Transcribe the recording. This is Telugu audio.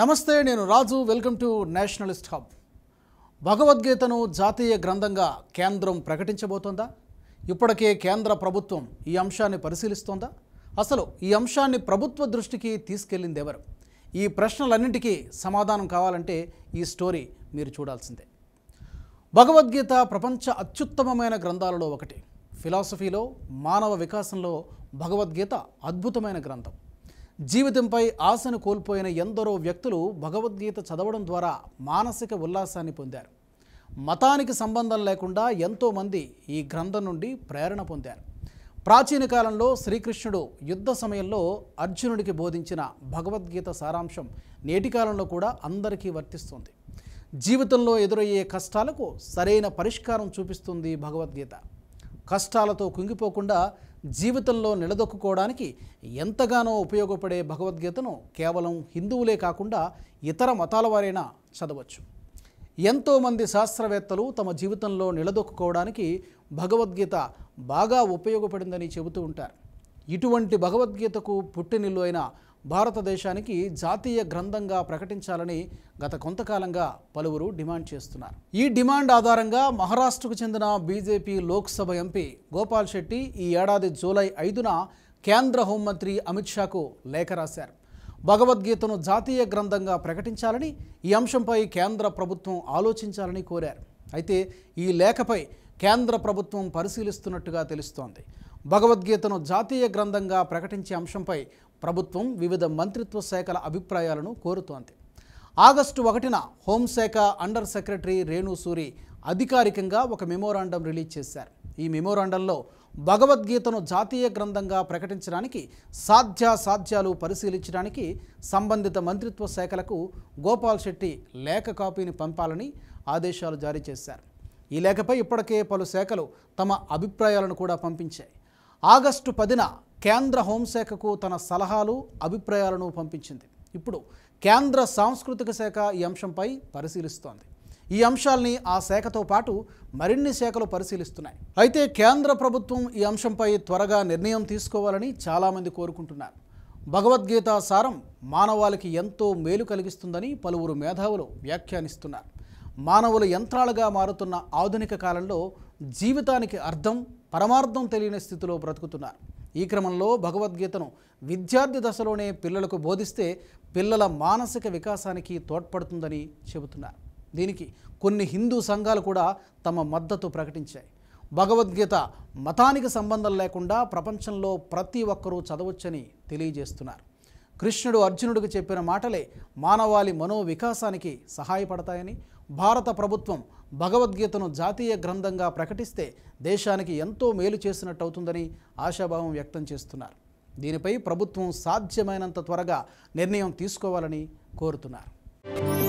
నమస్తే నేను Raju welcome to nationalist hub భగవద్గీతను జాతీయ గ్రంథంగా కేంద్రం ప్రకటించబోతోందా ఇప్పటికే కేంద్ర ప్రభుత్వం ఈ అంశాన్ని పరిశీలిస్తోందా అసలు ఈ అంశాన్ని ప్రభుత్వ దృష్టికి తీసుకెళ్ళింది ఎవరు ఈ ప్రశ్నలన్నింటికీ సమాధానం కావాలంటే ఈ స్టోరీ మీరు చూడాల్సిందే భగవద్గీత ప్రపంచ అత్యుత్తమమైన గ్రంథాలలో ఒకటి ఫిలాసఫీలో మానవ వికాసంలో భగవద్గీత అద్భుతమైన గ్రంథం జీవితంపై ఆశను కోల్పోయిన ఎందరో వ్యక్తులు భగవద్గీత చదవడం ద్వారా మానసిక ఉల్లాసాన్ని పొందారు మతానికి సంబంధం లేకుండా ఎంతోమంది ఈ గ్రంథం నుండి ప్రేరణ పొందారు ప్రాచీన కాలంలో శ్రీకృష్ణుడు యుద్ధ సమయంలో అర్జునుడికి బోధించిన భగవద్గీత సారాంశం నేటి కాలంలో కూడా అందరికీ వర్తిస్తుంది జీవితంలో ఎదురయ్యే కష్టాలకు సరైన పరిష్కారం చూపిస్తుంది భగవద్గీత కష్టాలతో కుంగిపోకుండా జీవితంలో నిలదొక్కుకోవడానికి ఎంతగానో ఉపయోగపడే భగవద్గీతను కేవలం హిందువులే కాకుండా ఇతర మతాల వారైనా చదవచ్చు ఎంతోమంది శాస్త్రవేత్తలు తమ జీవితంలో నిలదొక్కుకోవడానికి భగవద్గీత బాగా ఉపయోగపడిందని చెబుతూ ఉంటారు ఇటువంటి భగవద్గీతకు పుట్టినిల్లు అయిన భారతదేశానికి జాతీయ గ్రంథంగా ప్రకటించాలని గత కొంతకాలంగా పలువురు డిమాండ్ చేస్తున్నారు ఈ డిమాండ్ ఆధారంగా మహారాష్ట్రకు చెందిన బీజేపీ లోక్సభ ఎంపీ గోపాల్ శెట్టి ఈ ఏడాది జూలై ఐదున కేంద్ర హోంమంత్రి అమిత్ షాకు లేఖ రాశారు భగవద్గీతను జాతీయ గ్రంథంగా ప్రకటించాలని ఈ అంశంపై కేంద్ర ప్రభుత్వం ఆలోచించాలని కోరారు అయితే ఈ లేఖపై కేంద్ర ప్రభుత్వం పరిశీలిస్తున్నట్టుగా తెలుస్తోంది భగవద్గీతను జాతీయ గ్రంథంగా ప్రకటించే అంశంపై ప్రభుత్వం వివిధ మంత్రిత్వ శాఖల అభిప్రాయాలను కోరుతోంది ఆగస్టు ఒకటిన హోంశాఖ అండర్ సెక్రటరీ రేణుసూరి అధికారికంగా ఒక మెమోరాండం రిలీజ్ చేశారు ఈ మెమోరాండంలో భగవద్గీతను జాతీయ గ్రంథంగా ప్రకటించడానికి సాధ్యాసాధ్యాలు పరిశీలించడానికి సంబంధిత మంత్రిత్వ శాఖలకు గోపాల్ శెట్టి లేఖ కాపీని పంపాలని ఆదేశాలు జారీ చేశారు ఈ లేఖపై ఇప్పటికే పలు శాఖలు తమ అభిప్రాయాలను కూడా పంపించాయి ఆగస్టు పదిన కేంద్ర హోంశాఖకు తన సలహాలు అభిప్రాయాలను పంపించింది ఇప్పుడు కేంద్ర సాంస్కృతిక శాఖ ఈ అంశంపై పరిశీలిస్తోంది ఈ అంశాల్ని ఆ శాఖతో పాటు మరిన్ని శాఖలు పరిశీలిస్తున్నాయి అయితే కేంద్ర ప్రభుత్వం ఈ అంశంపై త్వరగా నిర్ణయం తీసుకోవాలని చాలామంది కోరుకుంటున్నారు భగవద్గీత సారం మానవాళికి ఎంతో మేలు కలిగిస్తుందని పలువురు మేధావులు వ్యాఖ్యానిస్తున్నారు మానవులు యంత్రాలుగా మారుతున్న ఆధునిక కాలంలో జీవితానికి అర్థం పరమార్థం తెలియని స్థితిలో బ్రతుకుతున్నారు ఈ క్రమంలో భగవద్గీతను విద్యార్థి దశలోనే పిల్లలకు బోధిస్తే పిల్లల మానసిక వికాసానికి తోడ్పడుతుందని చెబుతున్నారు దీనికి కొన్ని హిందూ సంఘాలు కూడా తమ మద్దతు ప్రకటించాయి భగవద్గీత మతానికి సంబంధం లేకుండా ప్రపంచంలో ప్రతి ఒక్కరూ చదవచ్చని తెలియజేస్తున్నారు కృష్ణుడు అర్జునుడికి చెప్పిన మాటలే మానవాళి మనోవికాసానికి సహాయపడతాయని భారత ప్రభుత్వం భగవద్గీతను జాతీయ గ్రంథంగా ప్రకటిస్తే దేశానికి ఎంతో మేలు చేసినట్టు అవుతుందని ఆశాభావం వ్యక్తం చేస్తున్నారు దీనిపై ప్రభుత్వం సాధ్యమైనంత త్వరగా నిర్ణయం తీసుకోవాలని కోరుతున్నారు